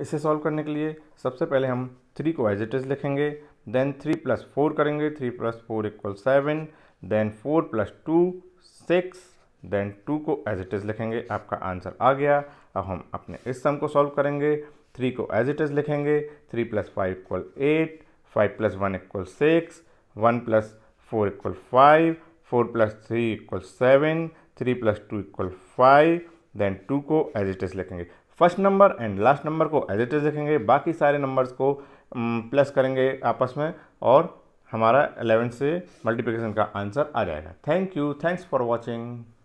इसे सॉल्व करने के लिए सबसे पहले हम थ्री को एज इट इज़ लिखेंगे देन थ्री प्लस फोर करेंगे three plus four equal seven then four plus two six then two को एज इट इज़ लिखेंगे आपका आंसर आ गया अब हम अपने इस सम को सॉल्व करेंगे थ्री को एज इट इज़ लिखेंगे three plus five equal eight five plus one equal six one plus four equal five four plus three equal seven three plus two equal five then two को as it is लिखेंगे first number and last number को as it is रखेंगे बाकी सारे numbers को plus करेंगे आपस में और हमारा एलेवेंथ से मल्टीप्लिकेशन का आंसर आ जाएगा thank you thanks for watching